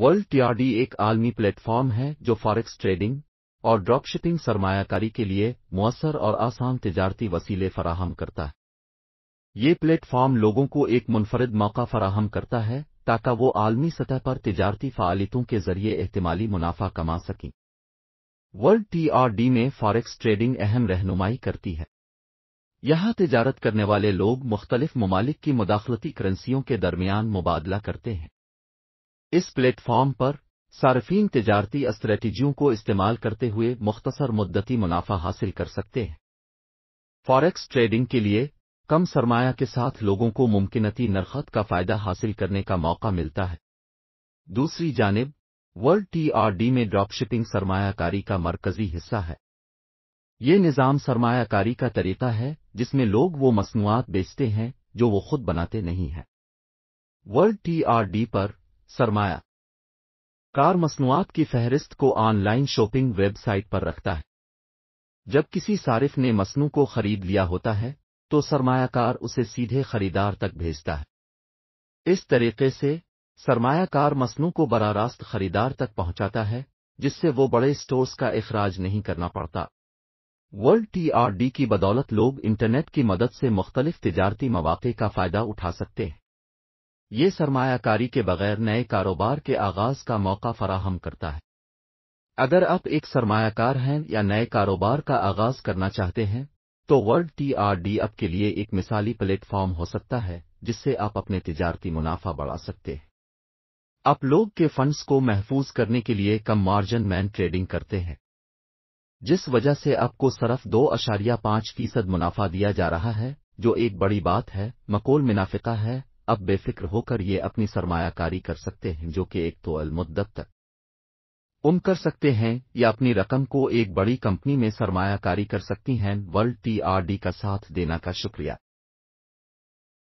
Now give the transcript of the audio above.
world TRD एक आलमी platform है जो फॉरेक्स ट्रेडिंग और ड्रॉपशिपिंग सरमायाकारी के लिए मौसर और आसान तजारती वसीले फराहम करता है ये प्लेटफॉर्म लोगों को एक मुनफरद मौका फराहम करता है ताकि वो आलमी सतह पर तजारती फालतों के जरिए एहतमाली मुनाफा कमा सकें वर्ल्ड टीआरडी में फॉरेक्स ट्रेडिंग अहम रहनुमाई करती है यहां तजारत करने वाले लोग मुख्तलिफ ममालिक की मुदाखलती करेंसियों के दरमियान मुबादला करते हैं इस प्लेटफॉर्म पर, सार्फिन तजारती स्ट्रेटजियों को इस्तेमाल करते हुए मुख्तसर मुद्दती मुनाफा हासिल कर सकते हैं फॉरेक्स ट्रेडिंग के लिए कम सरमाया के साथ लोगों को मुमकिनती नरखत का फायदा हासिल करने का मौका मिलता है दूसरी जानब वर्ल्ड टीआरडी में ड्रॉपशिपिंग सरमायाकारी का मरकजी हिस्सा है ये निज़ाम सरमायाकारी का तरीका है जिसमें लोग वो मसनूआत बेचते हैं जो वो खुद बनाते नहीं हैं वर्ल्ड टीआरडी पर सरमाया कार मसनुआत की फहरिस्त को ऑनलाइन शॉपिंग वेबसाइट पर रखता है जब किसी सारिफ ने मसनू को खरीद लिया होता है तो सरमायाकार उसे सीधे खरीदार तक भेजता है इस तरीके से सरमायाकार मसनू को बरा रास्त खरीदार तक पहुंचाता है जिससे वो बड़े स्टोर्स का अखराज नहीं करना पड़ता वर्ल्ड टीआरडी की बदौलत लोग इंटरनेट की मदद से मुख्तलिफ तजारती मौाक़े का फ़ायदा उठा सकते हैं ये सरमायाकारी के बगैर नए कारोबार के आगाज का मौका फराहम करता है अगर आप एक सरमायाकार हैं या नए कारोबार का आगाज करना चाहते हैं तो वर्ल्ड टी आर अप के लिए एक मिसाली प्लेटफॉर्म हो सकता है जिससे आप अपने तिजारती मुनाफा बढ़ा सकते हैं आप लोग के फंड्स को महफूज करने के लिए कम मार्जिन मैन ट्रेडिंग करते हैं जिस वजह से आपको सरफ दो अशारिया पांच फीसद मुनाफा दिया जा रहा है जो एक बड़ी बात है मकोल मुनाफिका है अब बेफिक्र होकर ये अपनी सरमायाकारी कर सकते हैं जो कि एक तोअल मुद्दत तक उम कर सकते हैं या अपनी रकम को एक बड़ी कंपनी में सरमायाकारी कर सकती हैं वर्ल्ड टी आर डी का साथ देना का शुक्रिया